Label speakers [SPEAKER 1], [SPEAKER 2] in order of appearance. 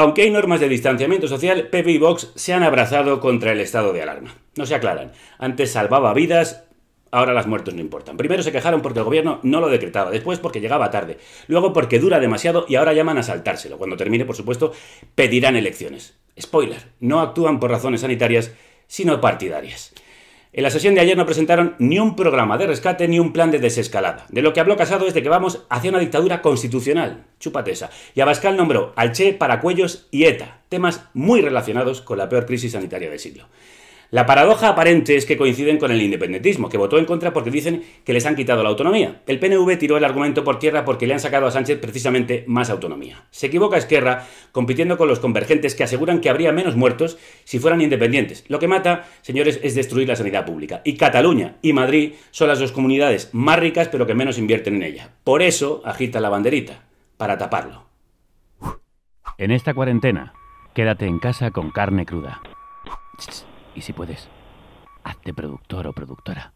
[SPEAKER 1] Aunque hay normas de distanciamiento social, Pepe y Vox se han abrazado contra el estado de alarma. No se aclaran. Antes salvaba vidas, ahora las muertes no importan. Primero se quejaron porque el gobierno no lo decretaba, después porque llegaba tarde, luego porque dura demasiado y ahora llaman a saltárselo. Cuando termine, por supuesto, pedirán elecciones. Spoiler, no actúan por razones sanitarias, sino partidarias. En la sesión de ayer no presentaron ni un programa de rescate ni un plan de desescalada. De lo que habló Casado es de que vamos hacia una dictadura constitucional. chupatesa, esa. Y Abascal nombró al Che, para Cuellos y ETA, temas muy relacionados con la peor crisis sanitaria del siglo. La paradoja aparente es que coinciden con el independentismo, que votó en contra porque dicen que les han quitado la autonomía. El PNV tiró el argumento por tierra porque le han sacado a Sánchez precisamente más autonomía. Se equivoca Esquerra compitiendo con los convergentes que aseguran que habría menos muertos si fueran independientes. Lo que mata, señores, es destruir la sanidad pública. Y Cataluña y Madrid son las dos comunidades más ricas pero que menos invierten en ella. Por eso agita la banderita, para taparlo. En esta cuarentena, quédate en casa con carne cruda. Y si puedes, hazte productor o productora.